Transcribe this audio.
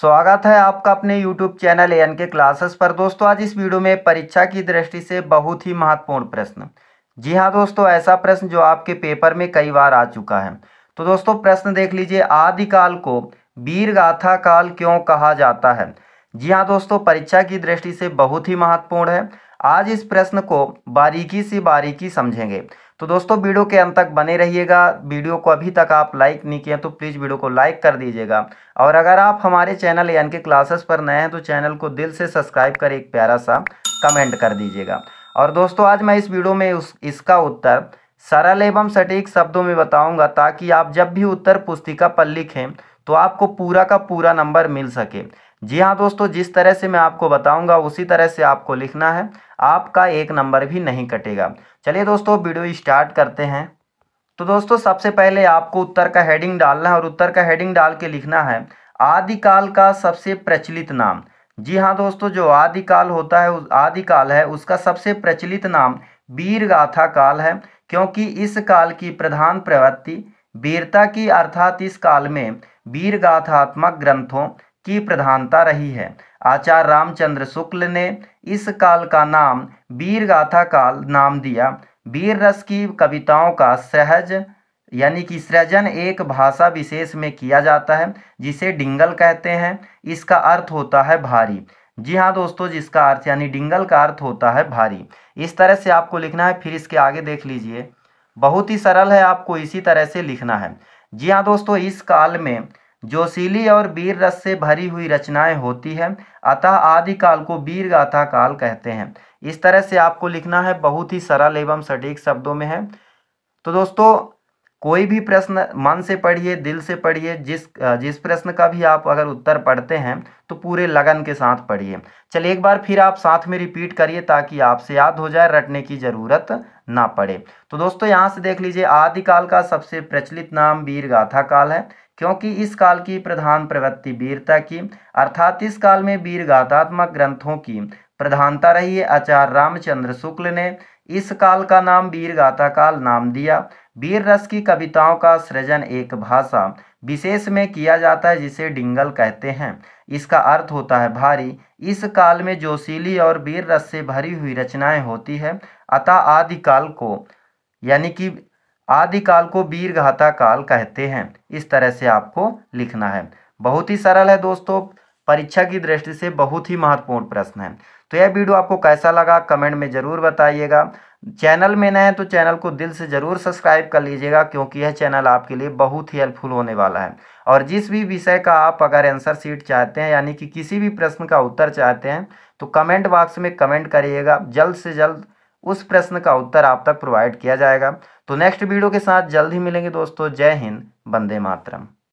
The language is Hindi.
स्वागत है आपका अपने YouTube channel N K classes पर दोस्तों आज इस वीडियो में परीक्षा की दृष्टि से बहुत ही महत्वपूर्ण प्रश्न जी हाँ दोस्तों ऐसा प्रश्न जो आपके पेपर में कई बार आ चुका है तो दोस्तों प्रश्न देख लीजिए आदिकाल को वीर गाथा काल क्यों कहा जाता है जी हाँ दोस्तों परीक्षा की दृष्टि से बहुत ही महत्वपूर्ण है आज इस प्रश्न को बारीकी से बारीकी समझेंगे तो दोस्तों वीडियो के अंत तक बने रहिएगा वीडियो को अभी तक आप लाइक नहीं किए तो प्लीज़ वीडियो को लाइक कर दीजिएगा और अगर आप हमारे चैनल एन कि क्लासेस पर नए हैं तो चैनल को दिल से सब्सक्राइब कर एक प्यारा सा कमेंट कर दीजिएगा और दोस्तों आज मैं इस वीडियो में उस इसका उत्तर सरल एवं सटीक शब्दों में बताऊंगा ताकि आप जब भी उत्तर पुस्तिका पर लिखें तो आपको पूरा का पूरा नंबर मिल सके जी हाँ दोस्तों जिस तरह से मैं आपको बताऊंगा उसी तरह से आपको लिखना है आपका एक नंबर भी नहीं कटेगा चलिए दोस्तों वीडियो स्टार्ट करते हैं तो दोस्तों सबसे पहले आपको उत्तर का हेडिंग डालना है और उत्तर का हेडिंग डाल के लिखना है आदिकाल का सबसे प्रचलित नाम जी हाँ दोस्तों जो आदिकाल होता है आदिकाल है उसका सबसे प्रचलित नाम वीरगाथा काल है क्योंकि इस काल की प्रधान प्रवृत्ति वीरता की अर्थात इस काल में वीरगाथात्मक ग्रंथों की प्रधानता रही है आचार्य रामचंद्र शुक्ल ने इस काल का नाम वीर गाथा काल नाम दिया वीर रस की कविताओं का सहज यानी कि सृजन एक भाषा विशेष में किया जाता है जिसे डिंगल कहते हैं इसका अर्थ होता है भारी जी हाँ दोस्तों जिसका अर्थ यानी डिंगल का अर्थ होता है भारी इस तरह से आपको लिखना है फिर इसके आगे देख लीजिए बहुत ही सरल है आपको इसी तरह से लिखना है जी हाँ दोस्तों इस काल में जोशीली और वीर रस से भरी हुई रचनाएं होती है अतः आदिकाल को वीर गाथा काल कहते हैं इस तरह से आपको लिखना है बहुत ही सरल एवं सटीक शब्दों में है तो दोस्तों कोई भी प्रश्न मन से पढ़िए दिल से पढ़िए जिस जिस प्रश्न का भी आप अगर उत्तर पढ़ते हैं तो पूरे लगन के साथ पढ़िए चलिए एक बार फिर आप साथ में रिपीट करिए ताकि आपसे याद हो जाए रटने की ज़रूरत ना पड़े तो दोस्तों यहाँ से देख लीजिए आदिकाल का सबसे प्रचलित नाम वीर गाथा काल है क्योंकि इस काल की प्रधान प्रवृत्ति वीरता की अर्थात इस काल में वीर गाथात्मक ग्रंथों की प्रधानता रही है आचार्य रामचंद्र शुक्ल ने इस काल का नाम वीर गाथा काल नाम दिया वीर रस की कविताओं का सृजन एक भाषा विशेष में किया जाता है जिसे डिंगल कहते हैं इसका अर्थ होता है भारी इस काल में जोशीली और वीर रस से भरी हुई रचनाएं होती है अतः आदिकाल को यानी कि आदिकाल को वीर गाथा काल कहते हैं इस तरह से आपको लिखना है बहुत ही सरल है दोस्तों परीक्षा की दृष्टि से बहुत ही महत्वपूर्ण प्रश्न है तो यह वीडियो आपको कैसा लगा कमेंट में ज़रूर बताइएगा चैनल में नए तो चैनल को दिल से ज़रूर सब्सक्राइब कर लीजिएगा क्योंकि यह चैनल आपके लिए बहुत ही हेल्पफुल होने वाला है और जिस भी विषय का आप अगर आंसर सीट चाहते हैं यानी कि किसी भी प्रश्न का उत्तर चाहते हैं तो कमेंट बॉक्स में कमेंट करिएगा जल्द से जल्द उस प्रश्न का उत्तर आप तक प्रोवाइड किया जाएगा तो नेक्स्ट वीडियो के साथ जल्द ही मिलेंगे दोस्तों जय हिंद बंदे मातरम